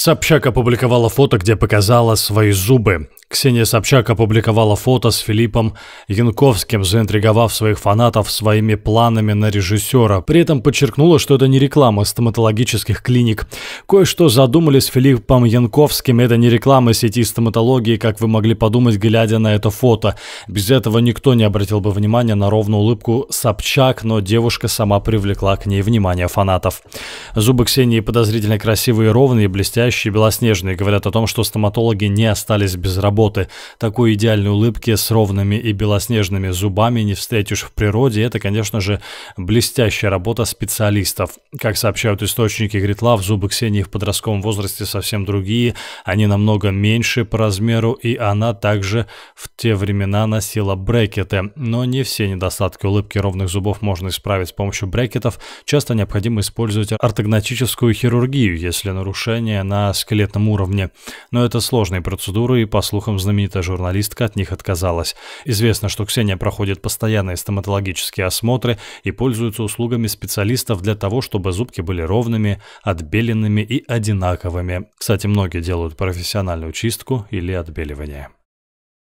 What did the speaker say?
Собчак опубликовала фото, где показала свои зубы. Ксения Собчак опубликовала фото с Филиппом Янковским, заинтриговав своих фанатов своими планами на режиссера. При этом подчеркнула, что это не реклама стоматологических клиник. Кое-что задумали с Филиппом Янковским. Это не реклама сети стоматологии, как вы могли подумать, глядя на это фото. Без этого никто не обратил бы внимания на ровную улыбку Собчак, но девушка сама привлекла к ней внимание фанатов. Зубы Ксении подозрительно красивые, ровные, блестящие блестящие белоснежные говорят о том, что стоматологи не остались без работы. Такой идеальной улыбки с ровными и белоснежными зубами не встретишь в природе. Это, конечно же, блестящая работа специалистов. Как сообщают источники Гритлав, зубы Ксении в подростковом возрасте совсем другие. Они намного меньше по размеру, и она также в те времена носила брекеты. Но не все недостатки улыбки ровных зубов можно исправить с помощью брекетов. Часто необходимо использовать ортогнатическую хирургию, если нарушение на на скелетном уровне. Но это сложные процедуры, и, по слухам, знаменитая журналистка от них отказалась. Известно, что Ксения проходит постоянные стоматологические осмотры и пользуется услугами специалистов для того, чтобы зубки были ровными, отбеленными и одинаковыми. Кстати, многие делают профессиональную чистку или отбеливание.